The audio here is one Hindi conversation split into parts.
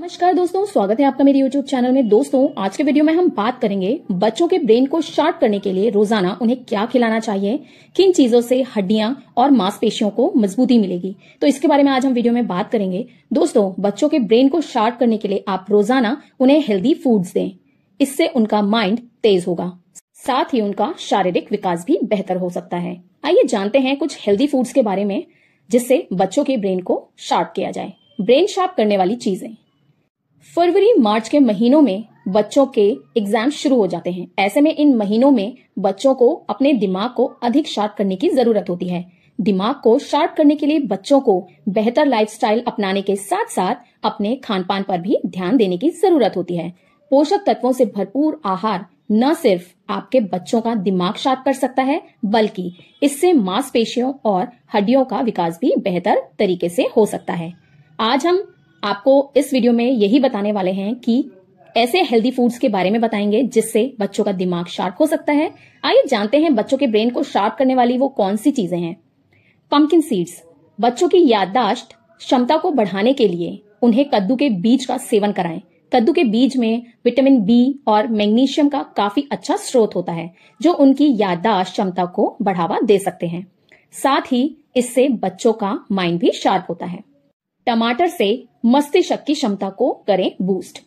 नमस्कार दोस्तों स्वागत है आपका मेरे YouTube चैनल में दोस्तों आज के वीडियो में हम बात करेंगे बच्चों के ब्रेन को शार्प करने के लिए रोजाना उन्हें क्या खिलाना चाहिए किन चीजों से हड्डियां और मांसपेशियों को मजबूती मिलेगी तो इसके बारे में आज हम वीडियो में बात करेंगे दोस्तों बच्चों के ब्रेन को शार्प करने के लिए आप रोजाना उन्हें हेल्दी फूड्स दें इससे उनका माइंड तेज होगा साथ ही उनका शारीरिक विकास भी बेहतर हो सकता है आइए जानते हैं कुछ हेल्दी फूड्स के बारे में जिससे बच्चों के ब्रेन को शार्प किया जाए ब्रेन शार्प करने वाली चीजें फरवरी मार्च के महीनों में बच्चों के एग्जाम शुरू हो जाते हैं ऐसे में इन महीनों में बच्चों को अपने दिमाग को अधिक शार्प करने की जरूरत होती है दिमाग को शार्प करने के लिए बच्चों को बेहतर लाइफस्टाइल अपनाने के साथ साथ अपने खान पान पर भी ध्यान देने की जरूरत होती है पोषक तत्वों से भरपूर आहार न सिर्फ आपके बच्चों का दिमाग शार्प कर सकता है बल्कि इससे मांसपेशियों और हड्डियों का विकास भी बेहतर तरीके से हो सकता है आज हम आपको इस वीडियो में यही बताने वाले हैं कि ऐसे हेल्दी फूड्स के बारे में बताएंगे जिससे बच्चों का दिमाग शार्प हो सकता है आइए जानते हैं बच्चों के ब्रेन को शार्प करने वाली वो कौन सी चीजें हैं पंकिन सीड्स बच्चों की याददाश्त क्षमता को बढ़ाने के लिए उन्हें कद्दू के बीज का सेवन कराएं कद्दू के बीज में विटामिन बी और मैग्नीशियम का काफी अच्छा स्रोत होता है जो उनकी याददाश्त क्षमता को बढ़ावा दे सकते हैं साथ ही इससे बच्चों का माइंड भी शार्प होता है टमाटर से मस्तिष्क की क्षमता को करें बूस्ट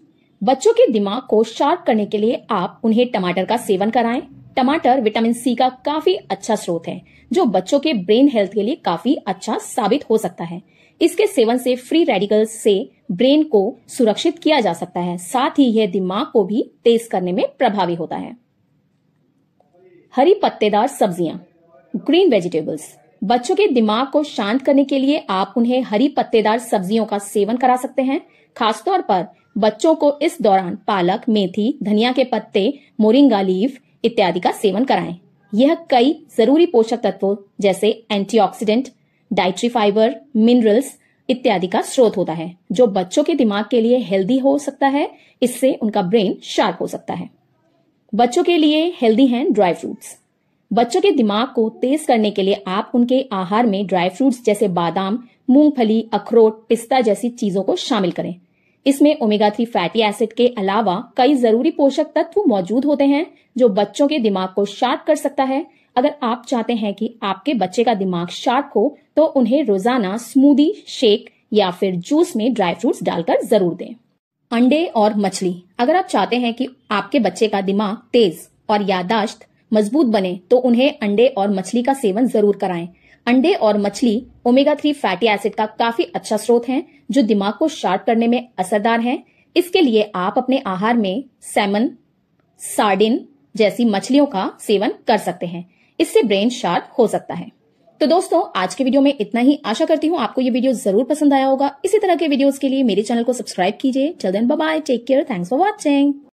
बच्चों के दिमाग को शार्प करने के लिए आप उन्हें टमाटर का सेवन कराएं टमाटर विटामिन सी का काफी अच्छा स्रोत है जो बच्चों के ब्रेन हेल्थ के लिए काफी अच्छा साबित हो सकता है इसके सेवन से फ्री रेडिकल से ब्रेन को सुरक्षित किया जा सकता है साथ ही यह दिमाग को भी तेज करने में प्रभावी होता है हरी पत्तेदार सब्जियां ग्रीन वेजिटेबल्स बच्चों के दिमाग को शांत करने के लिए आप उन्हें हरी पत्तेदार सब्जियों का सेवन करा सकते हैं खासतौर पर बच्चों को इस दौरान पालक मेथी धनिया के पत्ते मोरिंगा लीफ इत्यादि का सेवन कराएं यह कई जरूरी पोषक तत्वों जैसे एंटीऑक्सीडेंट डाइट्री फाइबर मिनरल्स इत्यादि का स्रोत होता है जो बच्चों के दिमाग के लिए हेल्दी हो सकता है इससे उनका ब्रेन शार्प हो सकता है बच्चों के लिए हेल्दी हैं ड्राई फ्रूट्स बच्चों के दिमाग को तेज करने के लिए आप उनके आहार में ड्राई फ्रूट्स जैसे बादाम मूंगफली अखरोट पिस्ता जैसी चीजों को शामिल करें इसमें ओमेगा थ्री फैटी एसिड के अलावा कई जरूरी पोषक तत्व मौजूद होते हैं जो बच्चों के दिमाग को शार्प कर सकता है अगर आप चाहते हैं कि आपके बच्चे का दिमाग शार्प हो तो उन्हें रोजाना स्मूदी शेक या फिर जूस में ड्राई फ्रूट्स डालकर जरूर दें अंडे और मछली अगर आप चाहते हैं कि आपके बच्चे का दिमाग तेज और यादाश्त मजबूत बने तो उन्हें अंडे और मछली का सेवन जरूर कराएं अंडे और मछली ओमेगा थ्री फैटी एसिड का काफी अच्छा स्रोत है जो दिमाग को शार्प करने में असरदार है इसके लिए आप अपने आहार में सैमन सार्डिन जैसी मछलियों का सेवन कर सकते हैं इससे ब्रेन शार्प हो सकता है तो दोस्तों आज के वीडियो में इतना ही आशा करती हूँ आपको ये वीडियो जरूर पसंद आया होगा इसी तरह के वीडियोस के लिए मेरे चैनल को सब्सक्राइब कीजिए चल then bye take care thanks for watching